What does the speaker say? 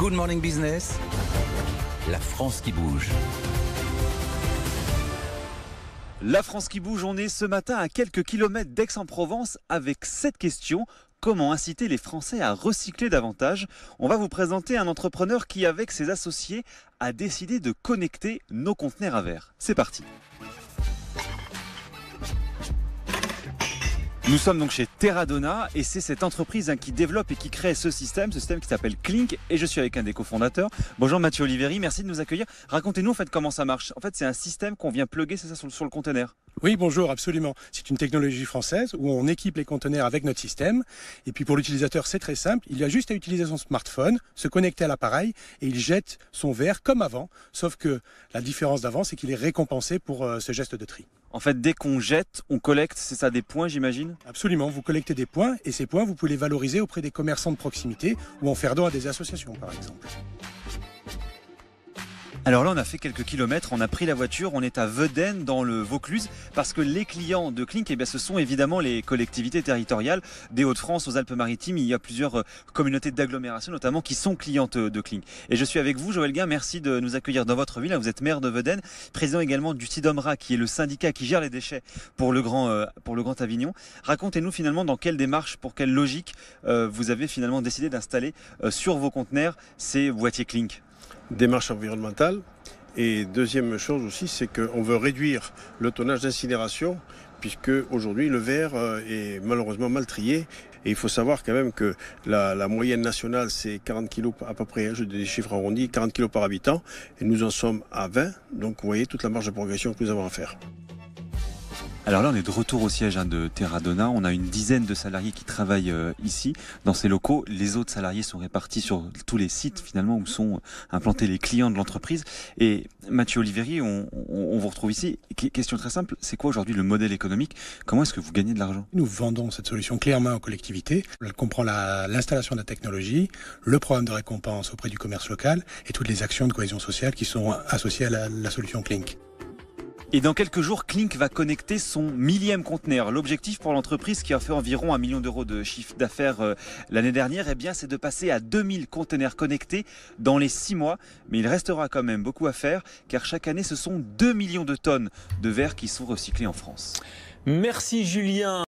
Good Morning Business, la France qui bouge. La France qui bouge, on est ce matin à quelques kilomètres d'Aix-en-Provence avec cette question comment inciter les Français à recycler davantage. On va vous présenter un entrepreneur qui, avec ses associés, a décidé de connecter nos conteneurs à verre. C'est parti. Nous sommes donc chez Terradona et c'est cette entreprise hein, qui développe et qui crée ce système, ce système qui s'appelle Clink et je suis avec un des cofondateurs. Bonjour Mathieu Oliveri, merci de nous accueillir. Racontez-nous en fait comment ça marche. En fait, c'est un système qu'on vient plugger, c'est ça sur, sur le conteneur. Oui, bonjour, absolument. C'est une technologie française où on équipe les conteneurs avec notre système. Et puis pour l'utilisateur, c'est très simple. Il a juste à utiliser son smartphone, se connecter à l'appareil et il jette son verre comme avant. Sauf que la différence d'avant, c'est qu'il est récompensé pour euh, ce geste de tri. En fait, dès qu'on jette, on collecte, c'est ça, des points, j'imagine Absolument, vous collectez des points et ces points, vous pouvez les valoriser auprès des commerçants de proximité ou en faire don à des associations, par exemple. Alors là, on a fait quelques kilomètres, on a pris la voiture, on est à Veden dans le Vaucluse, parce que les clients de Clink, eh bien, ce sont évidemment les collectivités territoriales des Hauts-de-France aux Alpes-Maritimes. Il y a plusieurs euh, communautés d'agglomération, notamment, qui sont clientes euh, de Clink. Et je suis avec vous, Joël Gain, merci de nous accueillir dans votre ville. Vous êtes maire de Veden, président également du Sidomra qui est le syndicat qui gère les déchets pour le Grand, euh, pour le grand Avignon. Racontez-nous finalement dans quelle démarche, pour quelle logique vous avez finalement décidé d'installer sur vos conteneurs ces boîtiers Clink démarche environnementale. Et deuxième chose aussi, c'est qu'on veut réduire le tonnage d'incinération, puisque aujourd'hui le verre euh, est malheureusement mal trié. Et il faut savoir quand même que la, moyenne nationale, c'est 40 kg à peu près, hein, je des chiffres arrondis, 40 kg par habitant, et nous en sommes à 20. Donc vous voyez toute la marge de progression que nous avons à faire. Alors là, on est de retour au siège hein, de Terradona. On a une dizaine de salariés qui travaillent euh, ici, dans ces locaux. Les autres salariés sont répartis sur tous les sites, finalement, où sont euh, implantés les clients de l'entreprise. Et Mathieu Oliveri, on, vous retrouve ici. question très simple, c'est quoi aujourd'hui le modèle économique Comment est-ce que vous gagnez de l'argent Nous vendons cette solution clairement aux collectivités. Elle comprend l'installation de la technologie, le programme de récompense auprès du commerce local et toutes les actions de cohésion sociale qui sont associées à la solution Clink. Et dans quelques jours, Clink va connecter son millième conteneur. L'objectif pour l'entreprise qui a fait environ un million d'euros de chiffre d'affaires euh, l'année dernière, eh bien, c'est de passer à 2000 conteneurs connectés dans les six mois. Mais il restera quand même beaucoup à faire car chaque année, ce sont 2 millions de tonnes de verre qui sont recyclées en France. Merci Julien.